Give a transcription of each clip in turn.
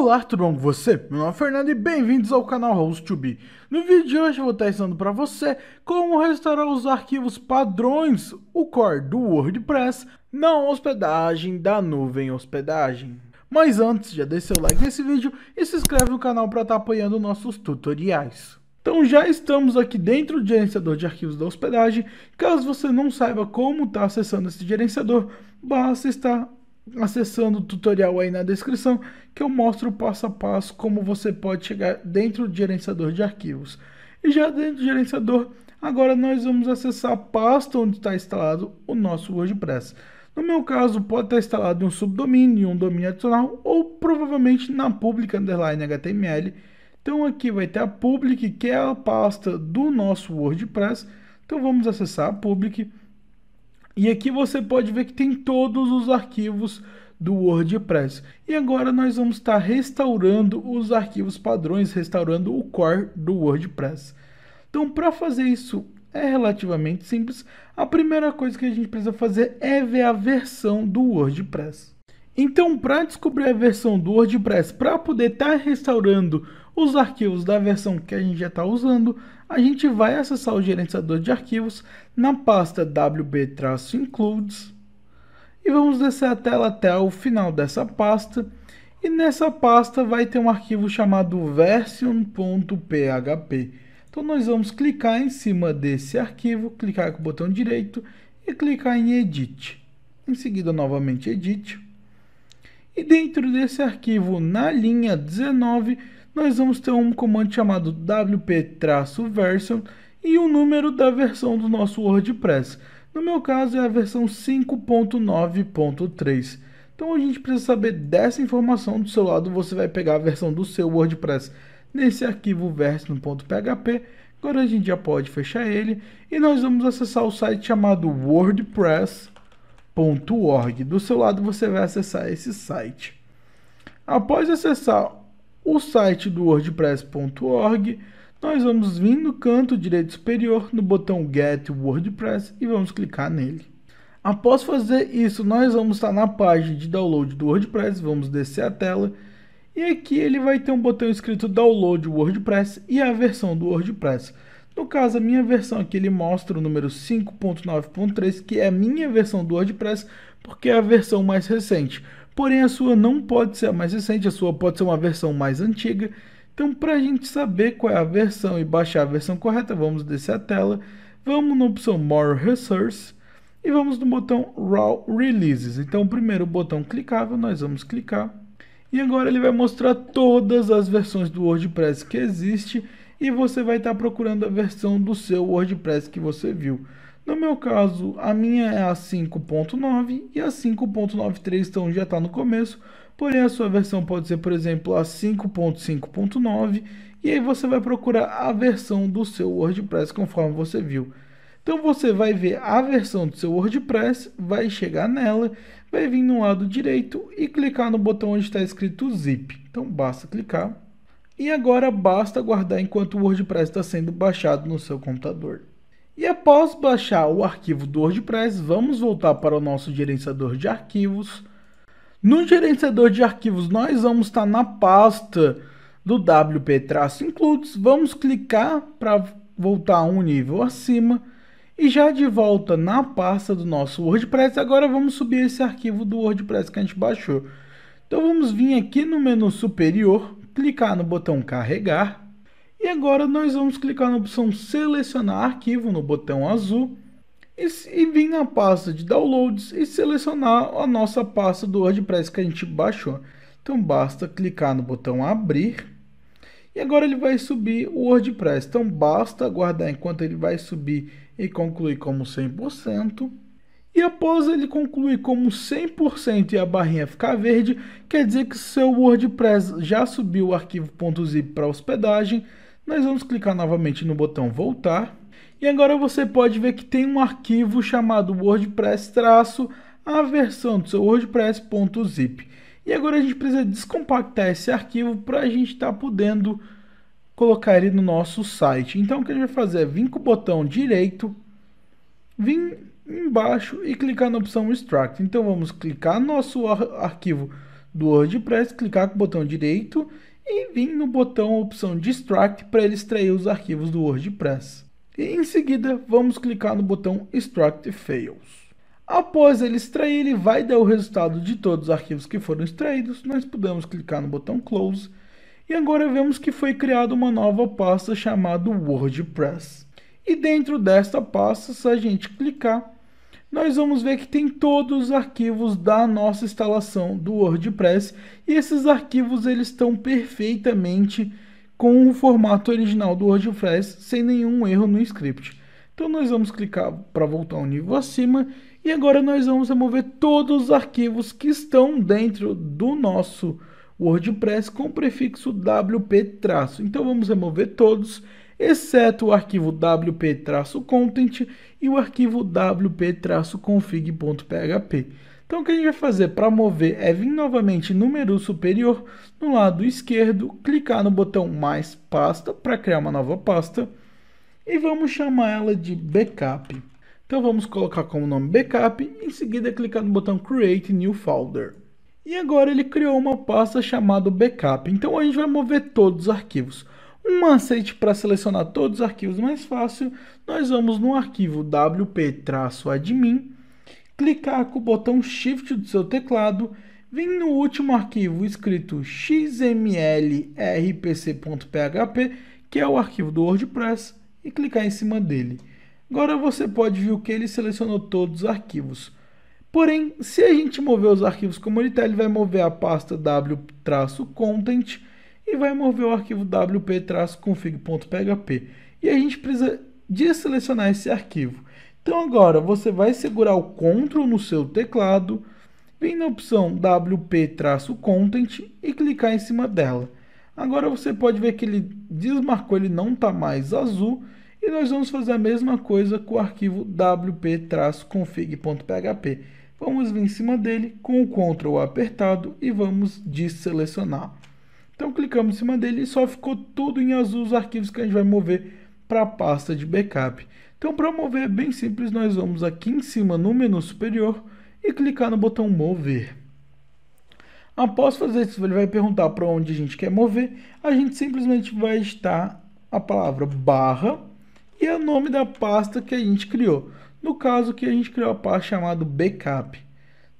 Olá, tudo bom com você? Meu nome é Fernando e bem-vindos ao canal Host Be. No vídeo de hoje eu vou estar ensinando para você como restaurar os arquivos padrões, o core do WordPress, na hospedagem da nuvem hospedagem. Mas antes, já deixa seu like nesse vídeo e se inscreve no canal para estar tá apoiando nossos tutoriais. Então já estamos aqui dentro do gerenciador de arquivos da hospedagem. Caso você não saiba como está acessando esse gerenciador, basta estar acessando o tutorial aí na descrição que eu mostro passo a passo como você pode chegar dentro do gerenciador de arquivos. E já dentro do gerenciador, agora nós vamos acessar a pasta onde está instalado o nosso WordPress. No meu caso, pode estar instalado em um subdomínio, um domínio adicional ou provavelmente na public underline HTML. Então aqui vai ter a public, que é a pasta do nosso WordPress. Então vamos acessar a public e aqui você pode ver que tem todos os arquivos do WordPress. E agora nós vamos estar restaurando os arquivos padrões, restaurando o core do WordPress. Então, para fazer isso é relativamente simples. A primeira coisa que a gente precisa fazer é ver a versão do WordPress. Então, para descobrir a versão do WordPress, para poder estar tá restaurando os arquivos da versão que a gente já está usando, a gente vai acessar o gerenciador de arquivos na pasta wb-includes e vamos descer a tela até o final dessa pasta e nessa pasta vai ter um arquivo chamado version.php. Então nós vamos clicar em cima desse arquivo, clicar com o botão direito e clicar em edit. Em seguida novamente edit. E dentro desse arquivo na linha 19 nós vamos ter um comando chamado wp-version e o número da versão do nosso WordPress. No meu caso é a versão 5.9.3. Então a gente precisa saber dessa informação do seu lado, você vai pegar a versão do seu WordPress nesse arquivo version.php. Agora a gente já pode fechar ele e nós vamos acessar o site chamado wordpress.org. Do seu lado você vai acessar esse site. Após acessar o site do wordpress.org, nós vamos vir no canto direito superior no botão Get WordPress e vamos clicar nele. Após fazer isso, nós vamos estar na página de download do WordPress, vamos descer a tela e aqui ele vai ter um botão escrito Download WordPress e a versão do WordPress. No caso, a minha versão aqui ele mostra o número 5.9.3, que é a minha versão do WordPress, porque é a versão mais recente porém a sua não pode ser a mais recente, a sua pode ser uma versão mais antiga. Então, para a gente saber qual é a versão e baixar a versão correta, vamos descer a tela, vamos na opção More Resources e vamos no botão Raw Releases. Então, o primeiro botão clicável, nós vamos clicar. E agora ele vai mostrar todas as versões do WordPress que existe e você vai estar procurando a versão do seu WordPress que você viu. No meu caso, a minha é a 5.9 e a 5.93 então já está no começo, porém a sua versão pode ser, por exemplo, a 5.5.9 e aí você vai procurar a versão do seu WordPress conforme você viu. Então você vai ver a versão do seu WordPress, vai chegar nela, vai vir no lado direito e clicar no botão onde está escrito zip. Então basta clicar. E agora basta guardar enquanto o WordPress está sendo baixado no seu computador. E após baixar o arquivo do WordPress, vamos voltar para o nosso gerenciador de arquivos. No gerenciador de arquivos, nós vamos estar na pasta do wp-includes, vamos clicar para voltar um nível acima e já de volta na pasta do nosso WordPress, agora vamos subir esse arquivo do WordPress que a gente baixou. Então vamos vir aqui no menu superior, clicar no botão carregar, e agora nós vamos clicar na opção selecionar arquivo no botão azul e, e vir na pasta de downloads e selecionar a nossa pasta do WordPress que a gente baixou. Então basta clicar no botão abrir e agora ele vai subir o WordPress. Então basta aguardar enquanto ele vai subir e concluir como 100%. E após ele concluir como 100% e a barrinha ficar verde, quer dizer que seu WordPress já subiu o arquivo .zip para hospedagem, nós vamos clicar novamente no botão voltar. E agora você pode ver que tem um arquivo chamado WordPress-a versão do seu WordPress.zip. E agora a gente precisa descompactar esse arquivo para a gente estar tá podendo colocar ele no nosso site. Então o que a gente vai fazer é vir com o botão direito, vir embaixo e clicar na opção Extract. Então vamos clicar no nosso ar arquivo do WordPress, clicar com o botão direito e vim no botão opção extract para ele extrair os arquivos do WordPress. E em seguida, vamos clicar no botão Extract Fails. Após ele extrair, ele vai dar o resultado de todos os arquivos que foram extraídos. Nós podemos clicar no botão Close. E agora vemos que foi criada uma nova pasta chamada WordPress. E dentro desta pasta, se a gente clicar, nós vamos ver que tem todos os arquivos da nossa instalação do WordPress e esses arquivos eles estão perfeitamente com o formato original do WordPress sem nenhum erro no script. Então nós vamos clicar para voltar ao um nível acima e agora nós vamos remover todos os arquivos que estão dentro do nosso WordPress com o prefixo wp-. Então vamos remover todos exceto o arquivo wp-content e o arquivo wp-config.php. Então o que a gente vai fazer para mover é vir novamente no menu superior, no lado esquerdo, clicar no botão mais pasta para criar uma nova pasta e vamos chamar ela de backup. Então vamos colocar como nome backup, em seguida clicar no botão create new folder. E agora ele criou uma pasta chamada backup. Então a gente vai mover todos os arquivos. Um macete para selecionar todos os arquivos mais fácil, nós vamos no arquivo wp-admin, clicar com o botão Shift do seu teclado, vir no último arquivo escrito xmlrpc.php, que é o arquivo do WordPress, e clicar em cima dele. Agora você pode ver que ele selecionou todos os arquivos. Porém, se a gente mover os arquivos está, ele vai mover a pasta w-content, e vai mover o arquivo wp-config.php. E a gente precisa deselecionar esse arquivo. Então agora você vai segurar o Ctrl no seu teclado, vem na opção wp-content e clicar em cima dela. Agora você pode ver que ele desmarcou, ele não está mais azul. E nós vamos fazer a mesma coisa com o arquivo wp-config.php. Vamos vir em cima dele com o Ctrl apertado e vamos desselecionar. Então clicamos em cima dele e só ficou tudo em azul os arquivos que a gente vai mover para a pasta de backup. Então para mover é bem simples, nós vamos aqui em cima no menu superior e clicar no botão mover. Após fazer isso, ele vai perguntar para onde a gente quer mover. A gente simplesmente vai estar a palavra barra e o nome da pasta que a gente criou. No caso que a gente criou a pasta chamada backup.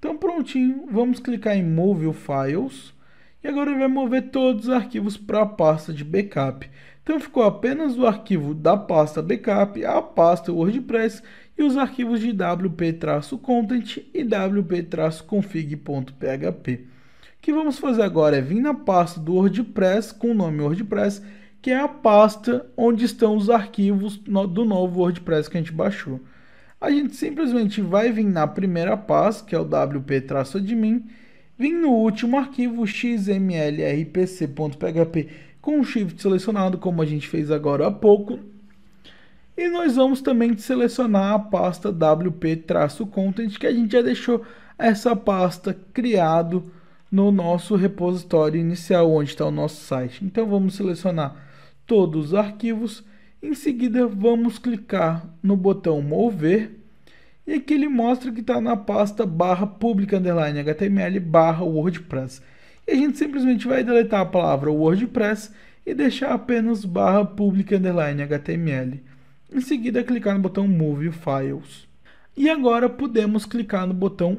Então prontinho, vamos clicar em Move Files e agora ele vai mover todos os arquivos para a pasta de backup. Então ficou apenas o arquivo da pasta backup, a pasta WordPress e os arquivos de wp-content e wp-config.php. O que vamos fazer agora é vir na pasta do WordPress com o nome WordPress, que é a pasta onde estão os arquivos do novo WordPress que a gente baixou. A gente simplesmente vai vir na primeira pasta, que é o wp-admin, Vim no último arquivo xmlrpc.php com o shift selecionado, como a gente fez agora há pouco. E nós vamos também selecionar a pasta wp-content, que a gente já deixou essa pasta criado no nosso repositório inicial, onde está o nosso site. Então vamos selecionar todos os arquivos. Em seguida, vamos clicar no botão mover e aqui ele mostra que está na pasta barra public underline html barra wordpress. E a gente simplesmente vai deletar a palavra wordpress e deixar apenas barra public underline html. Em seguida clicar no botão move files. E agora podemos clicar no botão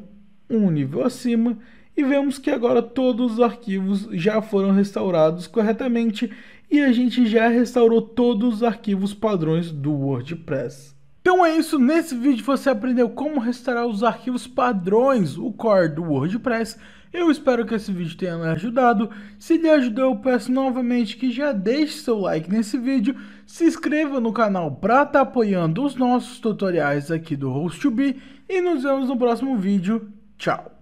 um nível acima e vemos que agora todos os arquivos já foram restaurados corretamente e a gente já restaurou todos os arquivos padrões do WordPress. Então é isso, nesse vídeo você aprendeu como restaurar os arquivos padrões, o core do WordPress. Eu espero que esse vídeo tenha ajudado. Se lhe ajudou, eu peço novamente que já deixe seu like nesse vídeo, se inscreva no canal para estar tá apoiando os nossos tutoriais aqui do Host2B e nos vemos no próximo vídeo. Tchau!